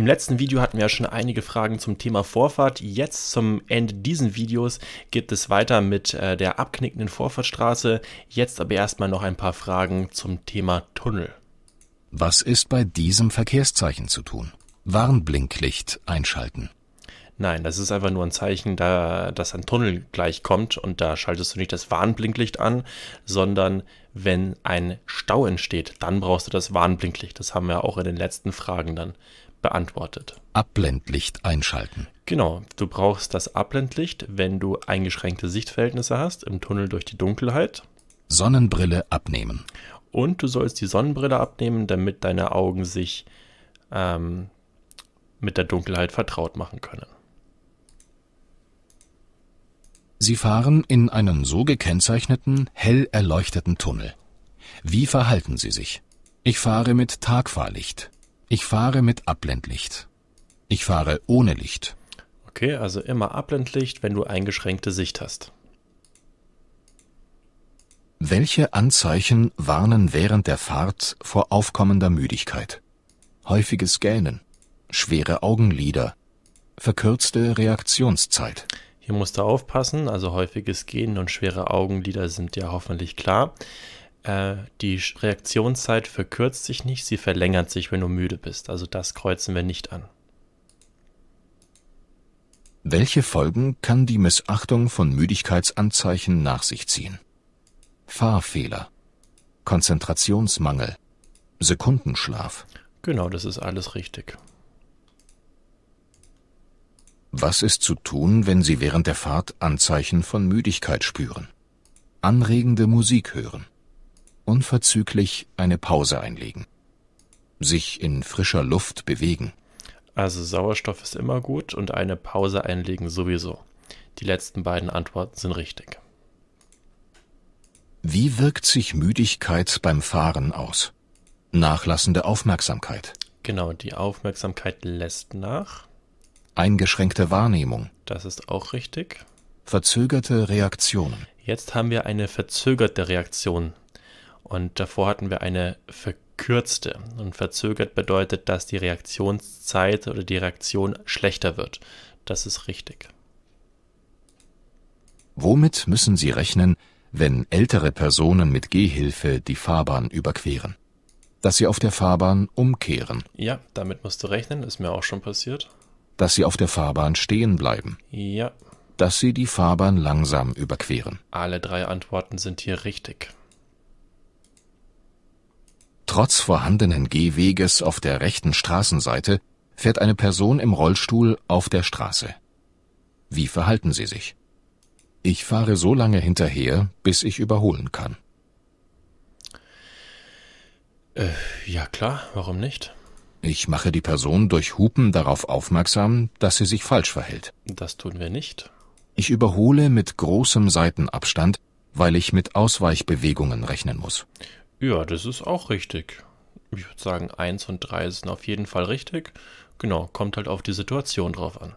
Im letzten Video hatten wir ja schon einige Fragen zum Thema Vorfahrt. Jetzt zum Ende dieses Videos geht es weiter mit äh, der abknickenden Vorfahrtstraße. Jetzt aber erstmal noch ein paar Fragen zum Thema Tunnel. Was ist bei diesem Verkehrszeichen zu tun? Warnblinklicht einschalten. Nein, das ist einfach nur ein Zeichen, da, dass ein Tunnel gleich kommt und da schaltest du nicht das Warnblinklicht an, sondern wenn ein Stau entsteht, dann brauchst du das Warnblinklicht. Das haben wir auch in den letzten Fragen dann beantwortet. Abblendlicht einschalten. Genau, du brauchst das Abblendlicht, wenn du eingeschränkte Sichtverhältnisse hast im Tunnel durch die Dunkelheit. Sonnenbrille abnehmen. Und du sollst die Sonnenbrille abnehmen, damit deine Augen sich ähm, mit der Dunkelheit vertraut machen können. Sie fahren in einen so gekennzeichneten, hell erleuchteten Tunnel. Wie verhalten Sie sich? Ich fahre mit Tagfahrlicht. Ich fahre mit Abblendlicht. Ich fahre ohne Licht. Okay, also immer Abblendlicht, wenn du eingeschränkte Sicht hast. Welche Anzeichen warnen während der Fahrt vor aufkommender Müdigkeit? Häufiges Gähnen, schwere Augenlider, verkürzte Reaktionszeit. Hier musst du aufpassen, also häufiges Gähnen und schwere Augenlider sind ja hoffentlich klar äh, die Reaktionszeit verkürzt sich nicht, sie verlängert sich, wenn du müde bist. Also das kreuzen wir nicht an. Welche Folgen kann die Missachtung von Müdigkeitsanzeichen nach sich ziehen? Fahrfehler, Konzentrationsmangel, Sekundenschlaf. Genau, das ist alles richtig. Was ist zu tun, wenn Sie während der Fahrt Anzeichen von Müdigkeit spüren? Anregende Musik hören unverzüglich eine Pause einlegen. Sich in frischer Luft bewegen. Also Sauerstoff ist immer gut und eine Pause einlegen sowieso. Die letzten beiden Antworten sind richtig. Wie wirkt sich Müdigkeit beim Fahren aus? Nachlassende Aufmerksamkeit. Genau, die Aufmerksamkeit lässt nach. Eingeschränkte Wahrnehmung. Das ist auch richtig. Verzögerte Reaktionen. Jetzt haben wir eine verzögerte Reaktion und davor hatten wir eine verkürzte. Und verzögert bedeutet, dass die Reaktionszeit oder die Reaktion schlechter wird. Das ist richtig. Womit müssen Sie rechnen, wenn ältere Personen mit Gehhilfe die Fahrbahn überqueren? Dass sie auf der Fahrbahn umkehren. Ja, damit musst du rechnen, ist mir auch schon passiert. Dass sie auf der Fahrbahn stehen bleiben. Ja. Dass sie die Fahrbahn langsam überqueren. Alle drei Antworten sind hier richtig. Trotz vorhandenen Gehweges auf der rechten Straßenseite fährt eine Person im Rollstuhl auf der Straße. Wie verhalten Sie sich? Ich fahre so lange hinterher, bis ich überholen kann. Äh, ja klar, warum nicht? Ich mache die Person durch Hupen darauf aufmerksam, dass sie sich falsch verhält. Das tun wir nicht. Ich überhole mit großem Seitenabstand, weil ich mit Ausweichbewegungen rechnen muss. Ja, das ist auch richtig. Ich würde sagen, 1 und 3 sind auf jeden Fall richtig. Genau, kommt halt auf die Situation drauf an.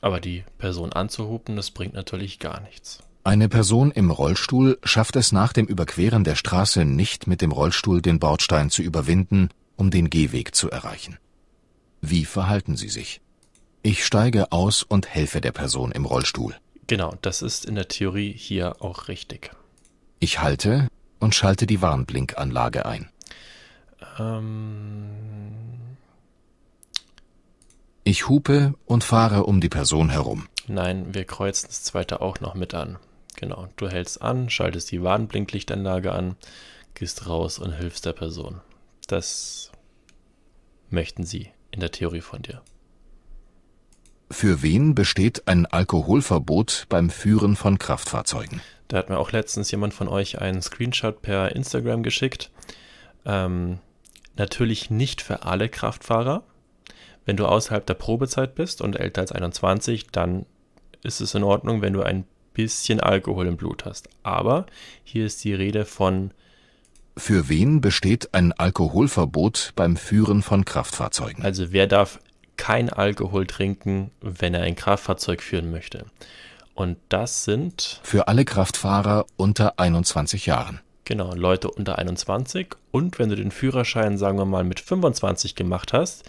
Aber die Person anzuhupen, das bringt natürlich gar nichts. Eine Person im Rollstuhl schafft es nach dem Überqueren der Straße nicht mit dem Rollstuhl den Bordstein zu überwinden, um den Gehweg zu erreichen. Wie verhalten Sie sich? Ich steige aus und helfe der Person im Rollstuhl. Genau, das ist in der Theorie hier auch richtig. Ich halte und schalte die Warnblinkanlage ein. Ähm ich hupe und fahre um die Person herum. Nein, wir kreuzen das zweite auch noch mit an. Genau, du hältst an, schaltest die Warnblinklichtanlage an, gehst raus und hilfst der Person. Das möchten sie in der Theorie von dir. Für wen besteht ein Alkoholverbot beim Führen von Kraftfahrzeugen? Da hat mir auch letztens jemand von euch einen Screenshot per Instagram geschickt. Ähm, natürlich nicht für alle Kraftfahrer. Wenn du außerhalb der Probezeit bist und älter als 21, dann ist es in Ordnung, wenn du ein bisschen Alkohol im Blut hast. Aber hier ist die Rede von. Für wen besteht ein Alkoholverbot beim Führen von Kraftfahrzeugen? Also wer darf kein Alkohol trinken, wenn er ein Kraftfahrzeug führen möchte? Und das sind. Für alle Kraftfahrer unter 21 Jahren. Genau, Leute unter 21. Und wenn du den Führerschein, sagen wir mal, mit 25 gemacht hast,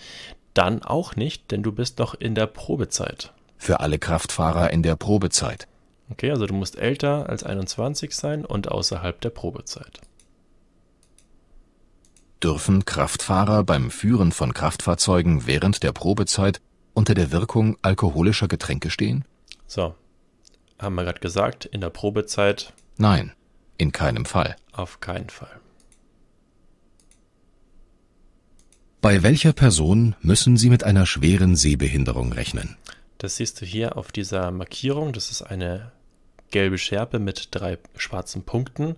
dann auch nicht, denn du bist noch in der Probezeit. Für alle Kraftfahrer in der Probezeit. Okay, also du musst älter als 21 sein und außerhalb der Probezeit. Dürfen Kraftfahrer beim Führen von Kraftfahrzeugen während der Probezeit unter der Wirkung alkoholischer Getränke stehen? So, haben wir gerade gesagt, in der Probezeit. Nein, in keinem Fall. Auf keinen Fall. Bei welcher Person müssen Sie mit einer schweren Sehbehinderung rechnen? Das siehst du hier auf dieser Markierung. Das ist eine gelbe Schärpe mit drei schwarzen Punkten.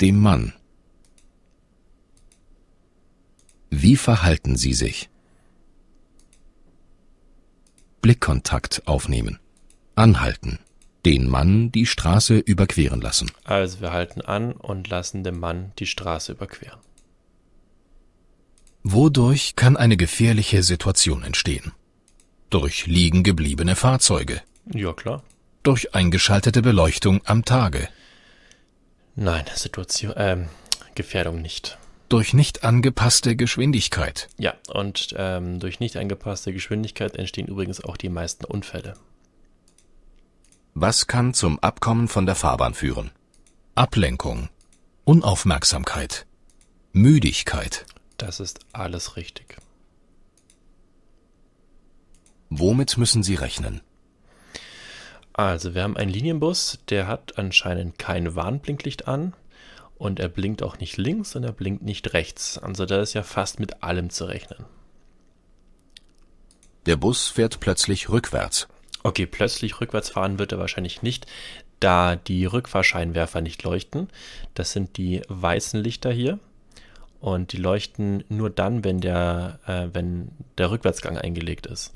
Dem Mann. Wie verhalten Sie sich? Blickkontakt aufnehmen. Anhalten den Mann die Straße überqueren lassen. Also wir halten an und lassen den Mann die Straße überqueren. Wodurch kann eine gefährliche Situation entstehen? Durch liegen gebliebene Fahrzeuge. Ja, klar. Durch eingeschaltete Beleuchtung am Tage. Nein, Situation, ähm, Gefährdung nicht. Durch nicht angepasste Geschwindigkeit. Ja, und ähm, durch nicht angepasste Geschwindigkeit entstehen übrigens auch die meisten Unfälle. Was kann zum Abkommen von der Fahrbahn führen? Ablenkung, Unaufmerksamkeit, Müdigkeit. Das ist alles richtig. Womit müssen Sie rechnen? Also, wir haben einen Linienbus, der hat anscheinend kein Warnblinklicht an und er blinkt auch nicht links und er blinkt nicht rechts. Also, da ist ja fast mit allem zu rechnen. Der Bus fährt plötzlich rückwärts. Okay, plötzlich rückwärts fahren wird er wahrscheinlich nicht, da die Rückfahrscheinwerfer nicht leuchten. Das sind die weißen Lichter hier. Und die leuchten nur dann, wenn der, äh, wenn der Rückwärtsgang eingelegt ist.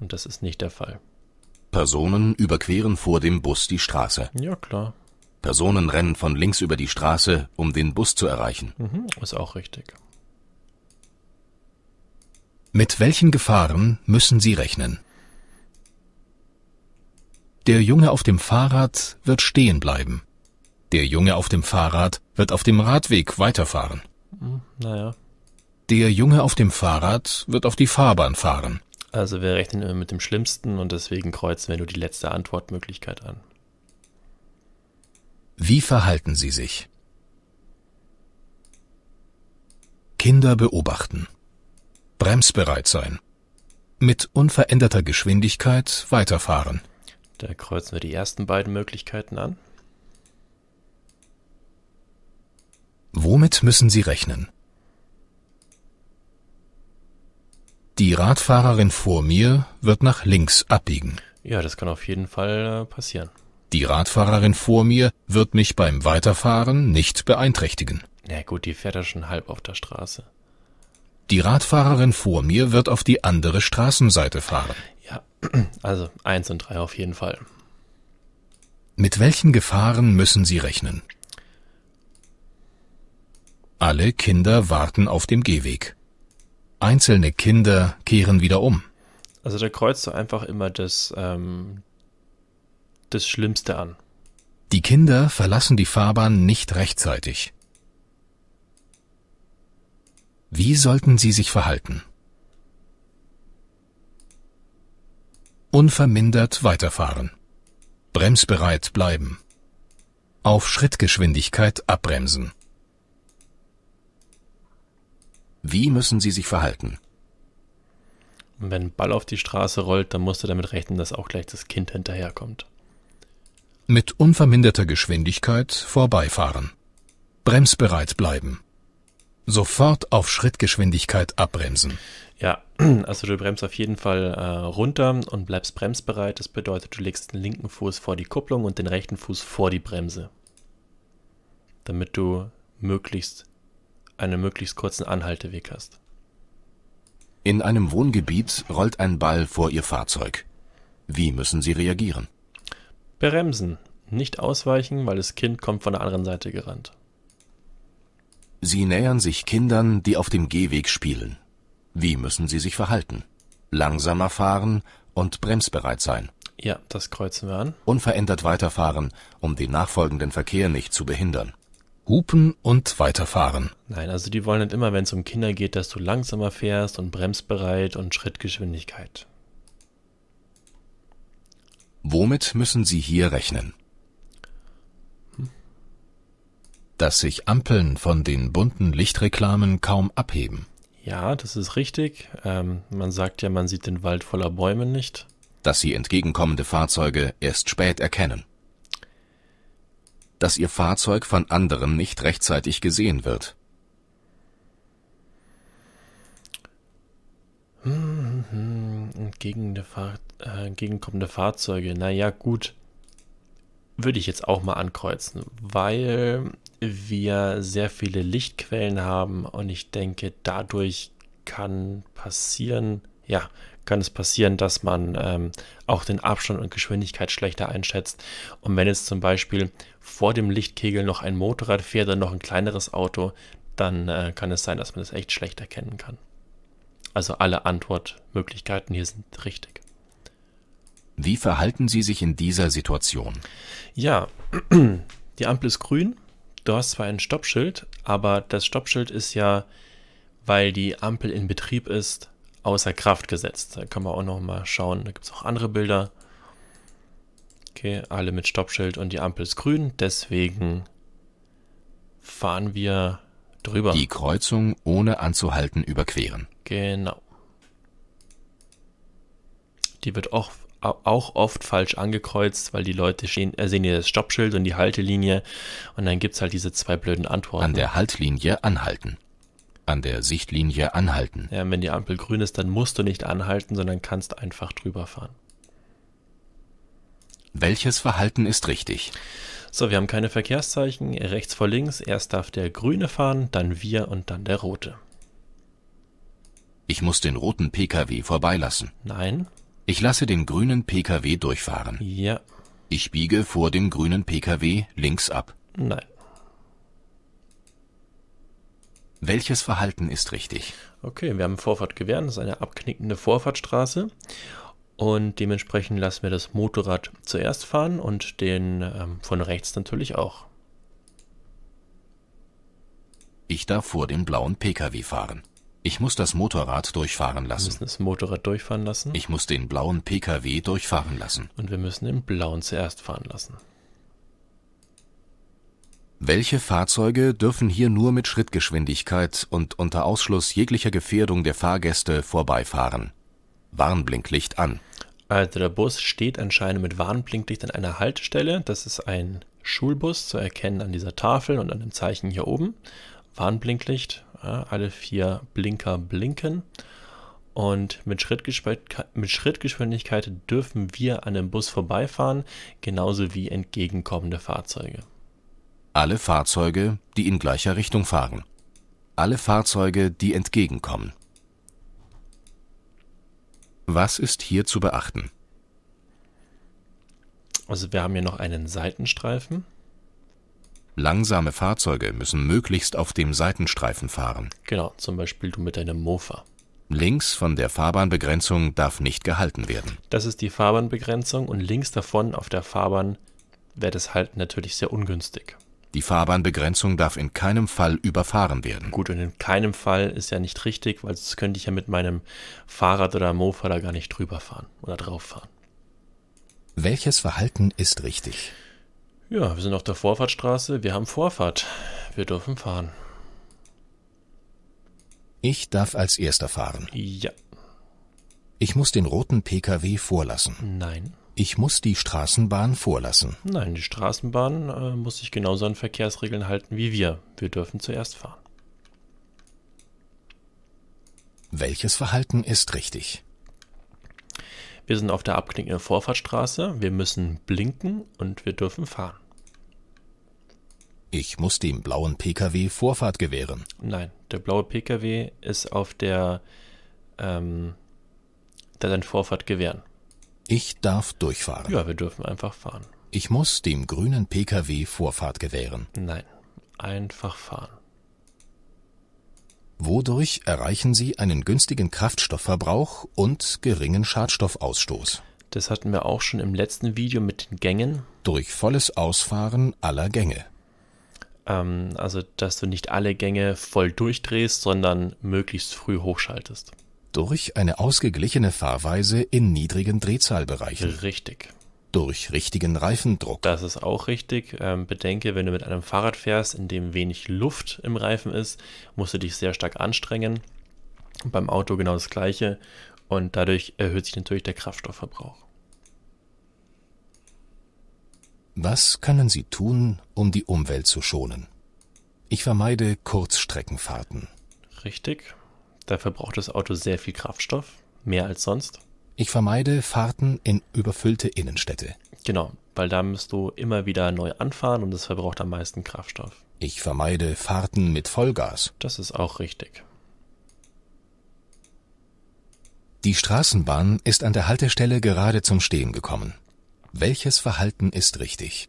Und das ist nicht der Fall. Personen überqueren vor dem Bus die Straße. Ja, klar. Personen rennen von links über die Straße, um den Bus zu erreichen. Mhm, ist auch richtig. Mit welchen Gefahren müssen Sie rechnen? Der Junge auf dem Fahrrad wird stehen bleiben. Der Junge auf dem Fahrrad wird auf dem Radweg weiterfahren. Hm, naja. Der Junge auf dem Fahrrad wird auf die Fahrbahn fahren. Also wir rechnen immer mit dem Schlimmsten und deswegen kreuzen wir nur die letzte Antwortmöglichkeit an. Wie verhalten Sie sich? Kinder beobachten. Bremsbereit sein. Mit unveränderter Geschwindigkeit weiterfahren. Da kreuzen wir die ersten beiden Möglichkeiten an. Womit müssen Sie rechnen? Die Radfahrerin vor mir wird nach links abbiegen. Ja, das kann auf jeden Fall äh, passieren. Die Radfahrerin vor mir wird mich beim Weiterfahren nicht beeinträchtigen. Na gut, die fährt ja schon halb auf der Straße. Die Radfahrerin vor mir wird auf die andere Straßenseite fahren. Ja, also eins und drei auf jeden Fall. Mit welchen Gefahren müssen Sie rechnen? Alle Kinder warten auf dem Gehweg. Einzelne Kinder kehren wieder um. Also da kreuzt du einfach immer das, ähm, das Schlimmste an. Die Kinder verlassen die Fahrbahn nicht rechtzeitig. Wie sollten sie sich verhalten? Unvermindert weiterfahren. Bremsbereit bleiben. Auf Schrittgeschwindigkeit abbremsen. Wie müssen Sie sich verhalten? wenn ein Ball auf die Straße rollt, dann musst du damit rechnen, dass auch gleich das Kind hinterherkommt. Mit unverminderter Geschwindigkeit vorbeifahren. Bremsbereit bleiben. Sofort auf Schrittgeschwindigkeit abbremsen. Also du bremst auf jeden Fall äh, runter und bleibst bremsbereit. Das bedeutet, du legst den linken Fuß vor die Kupplung und den rechten Fuß vor die Bremse. Damit du möglichst einen möglichst kurzen Anhalteweg hast. In einem Wohngebiet rollt ein Ball vor Ihr Fahrzeug. Wie müssen Sie reagieren? Bremsen. Nicht ausweichen, weil das Kind kommt von der anderen Seite gerannt. Sie nähern sich Kindern, die auf dem Gehweg spielen. Wie müssen Sie sich verhalten? Langsamer fahren und bremsbereit sein. Ja, das kreuzen wir an. Unverändert weiterfahren, um den nachfolgenden Verkehr nicht zu behindern. Hupen und weiterfahren. Nein, also die wollen nicht halt immer, wenn es um Kinder geht, dass du langsamer fährst und bremsbereit und Schrittgeschwindigkeit. Womit müssen Sie hier rechnen? Hm. Dass sich Ampeln von den bunten Lichtreklamen kaum abheben. Ja, das ist richtig. Ähm, man sagt ja, man sieht den Wald voller Bäume nicht. Dass Sie entgegenkommende Fahrzeuge erst spät erkennen. Dass Ihr Fahrzeug von anderen nicht rechtzeitig gesehen wird. Hm, entgegende Fahr äh, entgegenkommende Fahrzeuge. Naja, gut. Würde ich jetzt auch mal ankreuzen, weil wir sehr viele Lichtquellen haben und ich denke, dadurch kann passieren, ja, kann es passieren, dass man ähm, auch den Abstand und Geschwindigkeit schlechter einschätzt. Und wenn jetzt zum Beispiel vor dem Lichtkegel noch ein Motorrad fährt oder noch ein kleineres Auto, dann äh, kann es sein, dass man das echt schlecht erkennen kann. Also alle Antwortmöglichkeiten hier sind richtig. Wie verhalten Sie sich in dieser Situation? Ja, die Ampel ist grün du hast zwar ein Stoppschild, aber das Stoppschild ist ja, weil die Ampel in Betrieb ist, außer Kraft gesetzt. Da kann man auch noch mal schauen. Da gibt es auch andere Bilder. Okay, alle mit Stoppschild und die Ampel ist grün, deswegen fahren wir drüber. Die Kreuzung ohne anzuhalten überqueren. Genau. Die wird auch auch oft falsch angekreuzt, weil die Leute stehen, äh, sehen ihr das Stoppschild und die Haltelinie und dann gibt es halt diese zwei blöden Antworten. An der Haltlinie anhalten. An der Sichtlinie anhalten. Ja, wenn die Ampel grün ist, dann musst du nicht anhalten, sondern kannst einfach drüber fahren. Welches Verhalten ist richtig? So, wir haben keine Verkehrszeichen. Rechts vor links. Erst darf der Grüne fahren, dann wir und dann der Rote. Ich muss den roten Pkw vorbeilassen. Nein. Ich lasse den grünen Pkw durchfahren. Ja. Ich biege vor dem grünen Pkw links ab. Nein. Welches Verhalten ist richtig? Okay, wir haben Vorfahrt gewähren. Das ist eine abknickende Vorfahrtstraße. Und dementsprechend lassen wir das Motorrad zuerst fahren und den ähm, von rechts natürlich auch. Ich darf vor dem blauen Pkw fahren. Ich muss das Motorrad durchfahren lassen. Wir müssen das Motorrad durchfahren lassen. Ich muss den blauen PKW durchfahren lassen. Und wir müssen den blauen zuerst fahren lassen. Welche Fahrzeuge dürfen hier nur mit Schrittgeschwindigkeit und unter Ausschluss jeglicher Gefährdung der Fahrgäste vorbeifahren? Warnblinklicht an. Also der Bus steht anscheinend mit Warnblinklicht an einer Haltestelle. Das ist ein Schulbus zu erkennen an dieser Tafel und an dem Zeichen hier oben. Warnblinklicht ja, alle vier Blinker blinken. Und mit, Schrittgeschwindigkeit, mit Schrittgeschwindigkeit dürfen wir an dem Bus vorbeifahren, genauso wie entgegenkommende Fahrzeuge. Alle Fahrzeuge, die in gleicher Richtung fahren. Alle Fahrzeuge, die entgegenkommen. Was ist hier zu beachten? Also wir haben hier noch einen Seitenstreifen. Langsame Fahrzeuge müssen möglichst auf dem Seitenstreifen fahren. Genau, zum Beispiel du mit deinem Mofa. Links von der Fahrbahnbegrenzung darf nicht gehalten werden. Das ist die Fahrbahnbegrenzung und links davon auf der Fahrbahn wäre das Halten natürlich sehr ungünstig. Die Fahrbahnbegrenzung darf in keinem Fall überfahren werden. Gut, und in keinem Fall ist ja nicht richtig, weil sonst könnte ich ja mit meinem Fahrrad oder Mofa da gar nicht drüber fahren oder drauf fahren. Welches Verhalten ist richtig? Ja, wir sind auf der Vorfahrtstraße. Wir haben Vorfahrt. Wir dürfen fahren. Ich darf als Erster fahren. Ja. Ich muss den roten Pkw vorlassen. Nein. Ich muss die Straßenbahn vorlassen. Nein, die Straßenbahn äh, muss sich genauso an Verkehrsregeln halten wie wir. Wir dürfen zuerst fahren. Welches Verhalten ist richtig? Wir sind auf der abknickenden Vorfahrtstraße. Wir müssen blinken und wir dürfen fahren. Ich muss dem blauen Pkw Vorfahrt gewähren. Nein, der blaue Pkw ist auf der, ähm, der dann Vorfahrt gewähren. Ich darf durchfahren. Ja, wir dürfen einfach fahren. Ich muss dem grünen Pkw Vorfahrt gewähren. Nein, einfach fahren. Wodurch erreichen Sie einen günstigen Kraftstoffverbrauch und geringen Schadstoffausstoß? Das hatten wir auch schon im letzten Video mit den Gängen. Durch volles Ausfahren aller Gänge. Ähm, also, dass du nicht alle Gänge voll durchdrehst, sondern möglichst früh hochschaltest. Durch eine ausgeglichene Fahrweise in niedrigen Drehzahlbereichen. Richtig. Durch richtigen Reifendruck. Das ist auch richtig. Ähm, bedenke, wenn du mit einem Fahrrad fährst, in dem wenig Luft im Reifen ist, musst du dich sehr stark anstrengen. Beim Auto genau das gleiche. Und dadurch erhöht sich natürlich der Kraftstoffverbrauch. Was können Sie tun, um die Umwelt zu schonen? Ich vermeide Kurzstreckenfahrten. Richtig. Dafür braucht das Auto sehr viel Kraftstoff, mehr als sonst. Ich vermeide Fahrten in überfüllte Innenstädte. Genau, weil da musst du immer wieder neu anfahren und es verbraucht am meisten Kraftstoff. Ich vermeide Fahrten mit Vollgas. Das ist auch richtig. Die Straßenbahn ist an der Haltestelle gerade zum Stehen gekommen. Welches Verhalten ist richtig?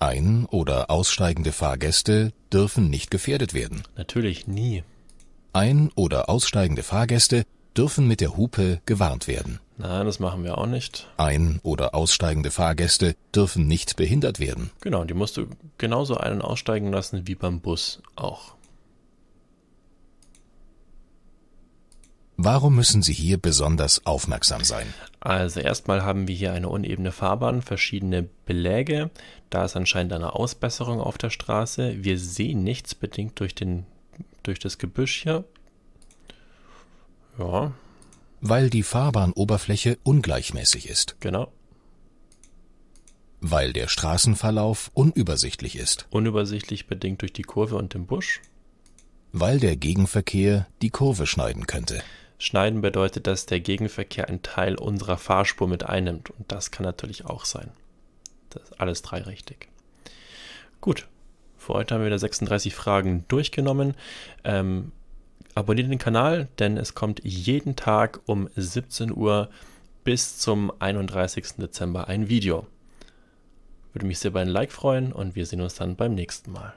Ein- oder aussteigende Fahrgäste dürfen nicht gefährdet werden. Natürlich nie. Ein- oder aussteigende Fahrgäste dürfen mit der Hupe gewarnt werden. Nein, das machen wir auch nicht. Ein- oder aussteigende Fahrgäste dürfen nicht behindert werden. Genau, die musst du genauso einen aussteigen lassen wie beim Bus auch. Warum müssen Sie hier besonders aufmerksam sein? Also erstmal haben wir hier eine unebene Fahrbahn, verschiedene Beläge. Da ist anscheinend eine Ausbesserung auf der Straße. Wir sehen nichts bedingt durch, den, durch das Gebüsch hier. Ja. Weil die Fahrbahnoberfläche ungleichmäßig ist. Genau. Weil der Straßenverlauf unübersichtlich ist. Unübersichtlich bedingt durch die Kurve und den Busch. Weil der Gegenverkehr die Kurve schneiden könnte. Schneiden bedeutet, dass der Gegenverkehr einen Teil unserer Fahrspur mit einnimmt. Und das kann natürlich auch sein. Das ist alles drei richtig. Gut, für heute haben wir wieder 36 Fragen durchgenommen. Ähm, abonniert den Kanal, denn es kommt jeden Tag um 17 Uhr bis zum 31. Dezember ein Video. Würde mich sehr über ein Like freuen und wir sehen uns dann beim nächsten Mal.